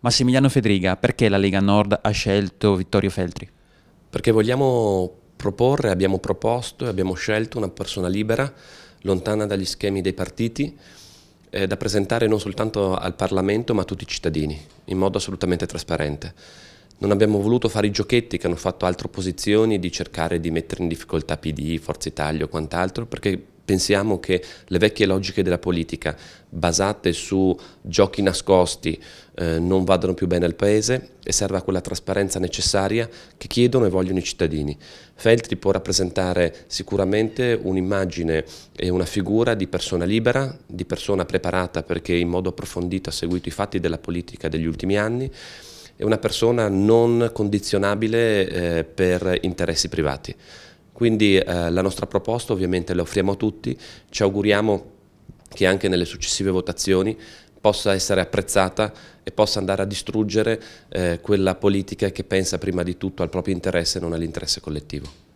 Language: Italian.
Massimiliano Federica, perché la Lega Nord ha scelto Vittorio Feltri? Perché vogliamo proporre, abbiamo proposto e abbiamo scelto una persona libera, lontana dagli schemi dei partiti, eh, da presentare non soltanto al Parlamento ma a tutti i cittadini, in modo assolutamente trasparente. Non abbiamo voluto fare i giochetti che hanno fatto altre opposizioni di cercare di mettere in difficoltà PD, Forza Italia o quant'altro, perché Pensiamo che le vecchie logiche della politica basate su giochi nascosti eh, non vadano più bene al Paese e serva quella trasparenza necessaria che chiedono e vogliono i cittadini. Feltri può rappresentare sicuramente un'immagine e una figura di persona libera, di persona preparata perché in modo approfondito ha seguito i fatti della politica degli ultimi anni e una persona non condizionabile eh, per interessi privati. Quindi eh, la nostra proposta ovviamente la offriamo a tutti, ci auguriamo che anche nelle successive votazioni possa essere apprezzata e possa andare a distruggere eh, quella politica che pensa prima di tutto al proprio interesse e non all'interesse collettivo.